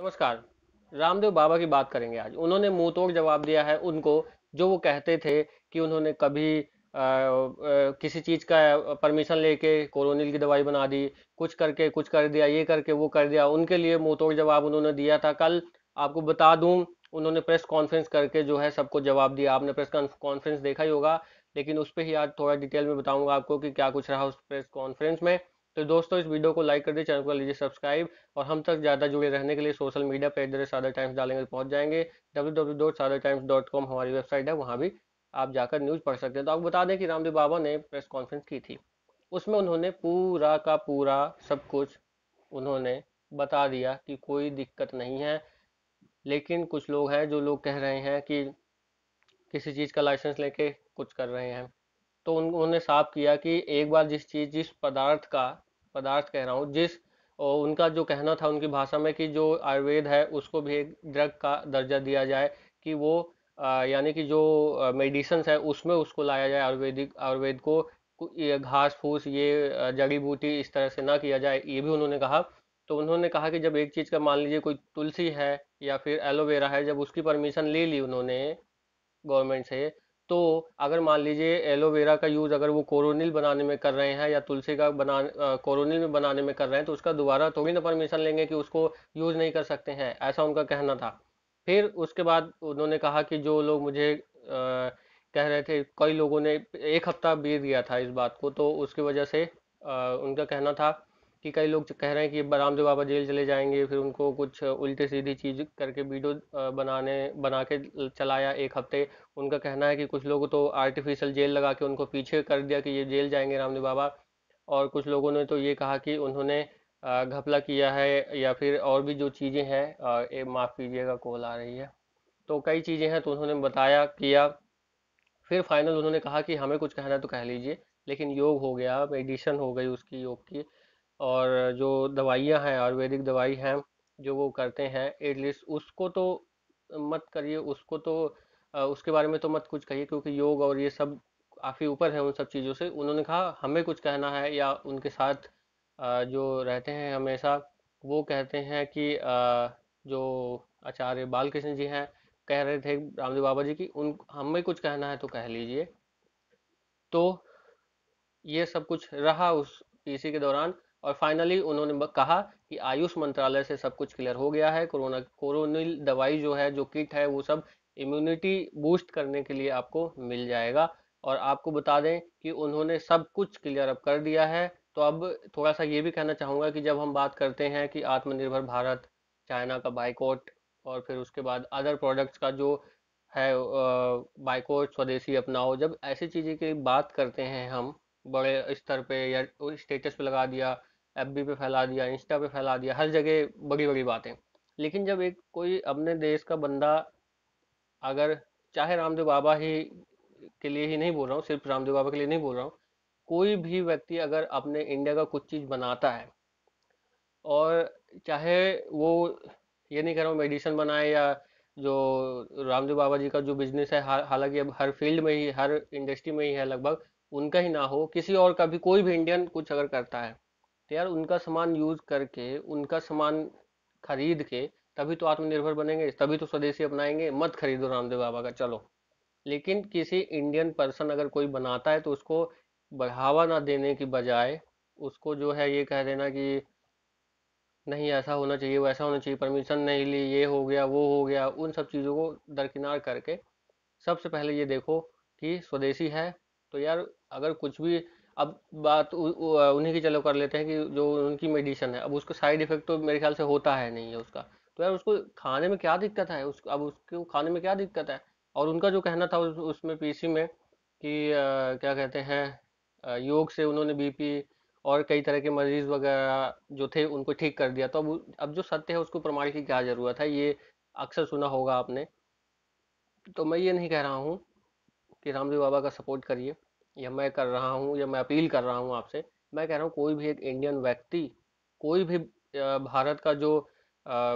नमस्कार रामदेव बाबा की बात करेंगे आज उन्होंने तोड़ जवाब दिया है उनको जो वो कहते थे कि उन्होंने कभी आ, आ, किसी चीज का परमिशन लेके कोरोनिल की दवाई बना दी कुछ करके कुछ कर दिया ये करके वो कर दिया उनके लिए तोड़ जवाब उन्होंने दिया था कल आपको बता दूं उन्होंने प्रेस कॉन्फ्रेंस करके जो है सबको जवाब दिया आपने प्रेस कॉन्फ्रेंस देखा ही होगा लेकिन उस पर ही आज थोड़ा डिटेल में बताऊंगा आपको कि क्या कुछ रहा उस प्रेस कॉन्फ्रेंस में तो दोस्तों इस वीडियो को लाइक कर दे चैनल को लीजिए सब्सक्राइब और हम तक ज़्यादा जुड़े रहने के लिए सोशल मीडिया पर एट सादर टाइम्स डालेंगे तो पहुँच जाएंगे डब्ल्यू हमारी वेबसाइट है वहाँ भी आप जाकर न्यूज़ पढ़ सकते हैं तो आपको बता दें कि रामदेव बाबा ने प्रेस कॉन्फ्रेंस की थी उसमें उन्होंने पूरा का पूरा सब कुछ उन्होंने बता दिया कि कोई दिक्कत नहीं है लेकिन कुछ लोग हैं जो लोग कह रहे हैं कि किसी चीज़ का लाइसेंस लेके कुछ कर रहे हैं तो उन्होंने साफ किया कि एक बार जिस चीज़ जिस पदार्थ का पदार्थ कह रहा हूँ जिस और उनका जो कहना था उनकी भाषा में कि जो आयुर्वेद है उसको भी एक ड्रग का दर्जा दिया जाए कि वो यानी कि जो मेडिसन्स है उसमें उसको लाया जाए आयुर्वेदिक आयुर्वेद को घास फूस ये जड़ी बूटी इस तरह से ना किया जाए ये भी उन्होंने कहा तो उन्होंने कहा कि जब एक चीज़ का मान लीजिए कोई तुलसी है या फिर एलोवेरा है जब उसकी परमिशन ले ली उन्होंने गवर्नमेंट से तो अगर मान लीजिए एलोवेरा का यूज़ अगर वो कोरोनिल बनाने में कर रहे हैं या तुलसी का बना कोरोनिल में बनाने में कर रहे हैं तो उसका दोबारा थोड़ी तो ना परमिशन लेंगे कि उसको यूज़ नहीं कर सकते हैं ऐसा उनका कहना था फिर उसके बाद उन्होंने कहा कि जो लोग मुझे आ, कह रहे थे कई लोगों ने एक हफ्ता बीत गया था इस बात को तो उसकी वजह से आ, उनका कहना था कि कई लोग कह रहे हैं कि रामदेव जो बाबा जेल चले जाएंगे फिर उनको कुछ उल्टी सीधी चीज़ करके वीडियो बनाने बना के चलाया एक हफ्ते उनका कहना है कि कुछ लोग तो आर्टिफिशियल जेल लगा के उनको पीछे कर दिया कि ये जेल जाएंगे रामदेव बाबा और कुछ लोगों ने तो ये कहा कि उन्होंने घपला किया है या फिर और भी जो चीज़ें हैं माफ़ कीजिएगा कॉल आ रही है तो कई चीज़ें हैं तो उन्होंने बताया किया फिर फाइनल उन्होंने कहा कि हमें कुछ कहना है तो कह लीजिए लेकिन योग हो गया मेडिशन हो गई उसकी योग की और जो दवाइयाँ हैं आयुर्वेदिक दवाई हैं जो वो करते हैं एटलीस्ट उसको तो मत करिए उसको तो उसके बारे में तो मत कुछ कहिए क्योंकि योग और ये सब काफ़ी ऊपर है उन सब चीज़ों से उन्होंने कहा हमें कुछ कहना है या उनके साथ जो रहते हैं हमेशा वो कहते हैं कि जो आचार्य बालकृष्ण जी हैं कह रहे थे रामदेव बाबा जी की उन हमें कुछ कहना है तो कह लीजिए तो ये सब कुछ रहा उस इसी के दौरान और फाइनली उन्होंने कहा कि आयुष मंत्रालय से सब कुछ क्लियर हो गया है कोरोना कोरोनिल दवाई जो है जो किट है वो सब इम्यूनिटी बूस्ट करने के लिए आपको मिल जाएगा और आपको बता दें कि उन्होंने सब कुछ क्लियर अप कर दिया है तो अब थोड़ा सा ये भी कहना चाहूँगा कि जब हम बात करते हैं कि आत्मनिर्भर भारत चाइना का बाइकआउट और फिर उसके बाद अदर प्रोडक्ट्स का जो है बाइकआउट स्वदेशी अपनाओ जब ऐसी चीज़ें की बात करते हैं हम बड़े स्तर पे या स्टेटस पे लगा दिया एफ पे फैला दिया इंस्टा पे फैला दिया हर जगह बड़ी बड़ी बातें लेकिन जब एक कोई अपने देश का बंदा अगर चाहे रामदेव बाबा ही के लिए ही नहीं बोल रहा हूँ सिर्फ रामदेव बाबा के लिए नहीं बोल रहा हूँ कोई भी व्यक्ति अगर अपने इंडिया का कुछ चीज़ बनाता है और चाहे वो ये नहीं कह रहा हूँ मेडिसिन बनाए या जो रामदेव बाबा जी का जो बिजनेस है हालांकि अब हर फील्ड में ही हर इंडस्ट्री में ही है लगभग उनका ही ना हो किसी और का भी कोई भी इंडियन कुछ अगर करता है तो यार उनका सामान यूज करके उनका सामान खरीद के तभी तो आत्मनिर्भर बनेंगे तभी तो स्वदेशी अपनाएंगे मत खरीदो रामदेव बाबा का चलो लेकिन किसी इंडियन पर्सन अगर कोई बनाता है तो उसको बढ़ावा ना देने की बजाय उसको जो है ये कह देना कि नहीं ऐसा होना चाहिए वैसा होना चाहिए परमिशन नहीं ली ये हो गया वो हो गया उन सब चीज़ों को दरकिनार करके सबसे पहले ये देखो कि स्वदेशी है तो यार अगर कुछ भी अब बात उन्हीं की चलो कर लेते हैं कि जो उनकी मेडिसिन है अब उसको साइड इफेक्ट तो मेरे ख्याल से होता है नहीं है उसका तो यार उसको खाने में क्या दिक्कत है उस अब उसके खाने में क्या दिक्कत है और उनका जो कहना था उस, उसमें पीसी में कि आ, क्या कहते हैं योग से उन्होंने बीपी और कई तरह के मरीज वगैरह जो थे उनको ठीक कर दिया तो अब अब जो सत्य है उसको प्रमाण की क्या ज़रूरत है ये अक्सर सुना होगा आपने तो मैं ये नहीं कह रहा हूँ कि रामदेव बाबा का सपोर्ट करिए या मैं कर रहा हूँ या मैं अपील कर रहा हूँ आपसे मैं कह रहा हूँ कोई भी एक इंडियन व्यक्ति कोई भी भारत का जो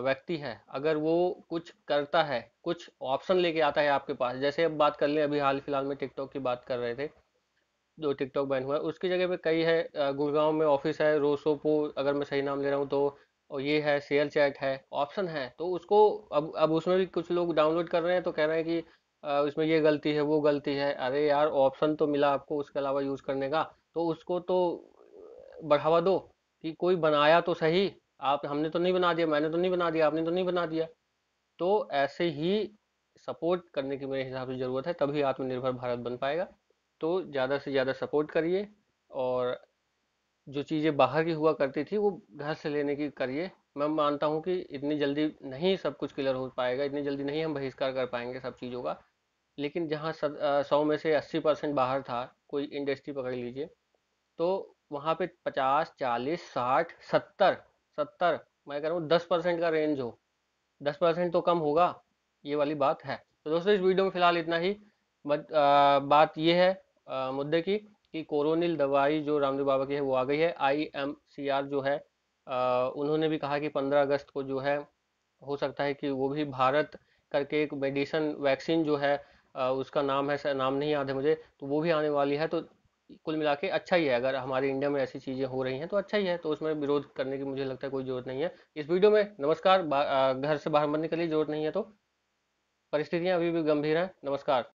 व्यक्ति है अगर वो कुछ करता है कुछ ऑप्शन लेके आता है आपके पास जैसे अब बात कर लें अभी हाल फिलहाल में टिकटॉक की बात कर रहे थे जो टिकटॉक बैन हुआ है उसकी जगह पे कई है गुड़गांव में ऑफिस है रोसोपो अगर मैं सही नाम ले रहा हूँ तो और ये है शेयर चैट है ऑप्शन है तो उसको अब अब उसमें भी कुछ लोग डाउनलोड कर रहे हैं तो कह रहे हैं कि इसमें ये गलती है वो गलती है अरे यार ऑप्शन तो मिला आपको उसके अलावा यूज करने का तो उसको तो बढ़ावा दो कि कोई बनाया तो सही आप हमने तो नहीं बना दिया मैंने तो नहीं बना दिया आपने तो नहीं बना दिया तो ऐसे ही सपोर्ट करने की मेरे हिसाब से ज़रूरत है तभी आत्मनिर्भर भारत बन पाएगा तो ज़्यादा से ज़्यादा सपोर्ट करिए और जो चीज़ें बाहर की हुआ करती थी वो घर से लेने की करिए मैं मानता हूँ कि इतनी जल्दी नहीं सब कुछ क्लियर हो पाएगा इतनी जल्दी नहीं हम बहिष्कार कर पाएंगे सब चीज़ों का लेकिन जहाँ सौ में से अस्सी परसेंट बाहर था कोई इंडस्ट्री पकड़ लीजिए तो वहाँ पे पचास चालीस साठ सत्तर सत्तर मैं कह रहा हूँ दस परसेंट का रेंज हो दस परसेंट तो कम होगा ये वाली बात है तो दोस्तों इस वीडियो में फिलहाल इतना ही बत, आ, बात ये है आ, मुद्दे की कि कोरोनिल दवाई जो रामदेव बाबा की है वो आ गई है आई एम सी आर जो है आ, उन्होंने भी कहा कि पंद्रह अगस्त को जो है हो सकता है कि वो भी भारत करके एक मेडिसन वैक्सीन जो है उसका नाम है नाम नहीं याद है मुझे तो वो भी आने वाली है तो कुल मिला के अच्छा ही है अगर हमारे इंडिया में ऐसी चीज़ें हो रही हैं तो अच्छा ही है तो उसमें विरोध करने की मुझे लगता है कोई जरूरत नहीं है इस वीडियो में नमस्कार घर से बाहर के लिए जरूरत नहीं है तो परिस्थितियाँ अभी भी गंभीर हैं नमस्कार